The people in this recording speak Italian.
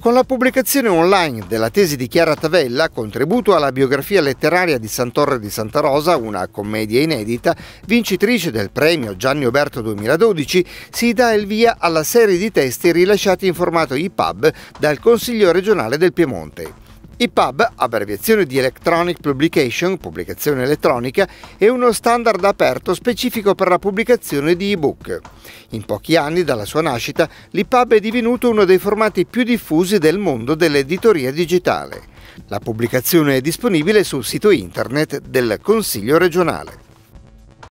Con la pubblicazione online della tesi di Chiara Tavella, contributo alla biografia letteraria di Santorre di Santa Rosa, una commedia inedita, vincitrice del premio Gianni Oberto 2012, si dà il via alla serie di testi rilasciati in formato EPUB dal Consiglio regionale del Piemonte. I pub, abbreviazione di Electronic Publication, pubblicazione elettronica, è uno standard aperto specifico per la pubblicazione di ebook. In pochi anni dalla sua nascita, l'IPUB è divenuto uno dei formati più diffusi del mondo dell'editoria digitale. La pubblicazione è disponibile sul sito internet del Consiglio regionale.